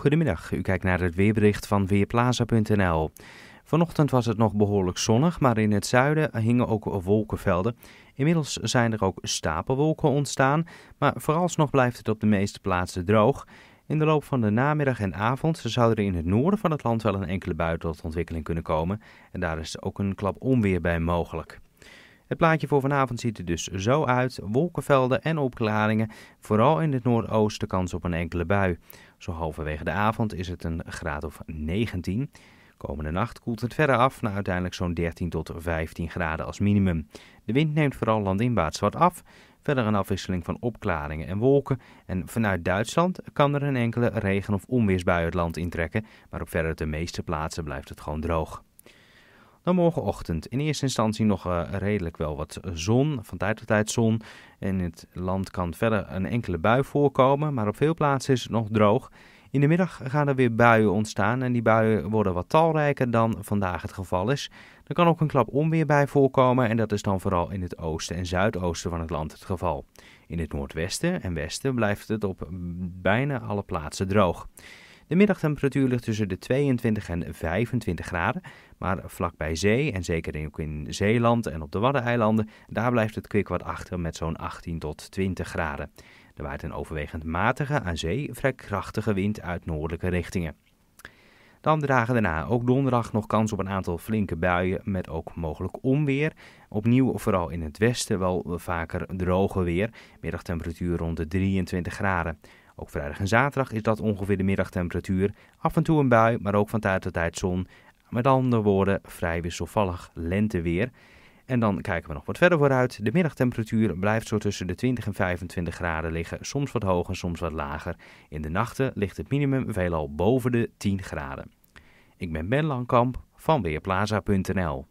Goedemiddag, u kijkt naar het weerbericht van Weerplaza.nl. Vanochtend was het nog behoorlijk zonnig, maar in het zuiden hingen ook wolkenvelden. Inmiddels zijn er ook stapelwolken ontstaan, maar vooralsnog blijft het op de meeste plaatsen droog. In de loop van de namiddag en avond zou er in het noorden van het land wel een enkele bui tot ontwikkeling kunnen komen. En daar is ook een klap onweer bij mogelijk. Het plaatje voor vanavond ziet er dus zo uit: wolkenvelden en opklaringen, vooral in het noordoosten kans op een enkele bui. Zo halverwege de avond is het een graad of 19. Komende nacht koelt het verder af naar uiteindelijk zo'n 13 tot 15 graden als minimum. De wind neemt vooral landinwaarts wat af. Verder een afwisseling van opklaringen en wolken. En vanuit Duitsland kan er een enkele regen- of onweersbui het land intrekken. Maar op verder de meeste plaatsen blijft het gewoon droog. Dan morgenochtend in eerste instantie nog eh, redelijk wel wat zon, van tijd tot tijd zon. In het land kan verder een enkele bui voorkomen, maar op veel plaatsen is het nog droog. In de middag gaan er weer buien ontstaan en die buien worden wat talrijker dan vandaag het geval is. Er kan ook een klap onweer bij voorkomen en dat is dan vooral in het oosten en zuidoosten van het land het geval. In het noordwesten en westen blijft het op mm, bijna alle plaatsen droog. De middagtemperatuur ligt tussen de 22 en 25 graden, maar vlak bij zee en zeker ook in Zeeland en op de Waddeneilanden, daar blijft het kwik wat achter met zo'n 18 tot 20 graden. Er waait een overwegend matige, aan zee vrij krachtige wind uit noordelijke richtingen. Dan dragen daarna. Ook donderdag nog kans op een aantal flinke buien met ook mogelijk onweer. Opnieuw vooral in het westen wel vaker droge weer. Middagtemperatuur rond de 23 graden. Ook vrijdag en zaterdag is dat ongeveer de middagtemperatuur. Af en toe een bui, maar ook van tijd tot tijd zon. Met andere woorden, vrij wisselvallig lenteweer. En dan kijken we nog wat verder vooruit. De middagtemperatuur blijft zo tussen de 20 en 25 graden liggen. Soms wat hoger, soms wat lager. In de nachten ligt het minimum veelal boven de 10 graden. Ik ben Ben Langkamp van Weerplaza.nl.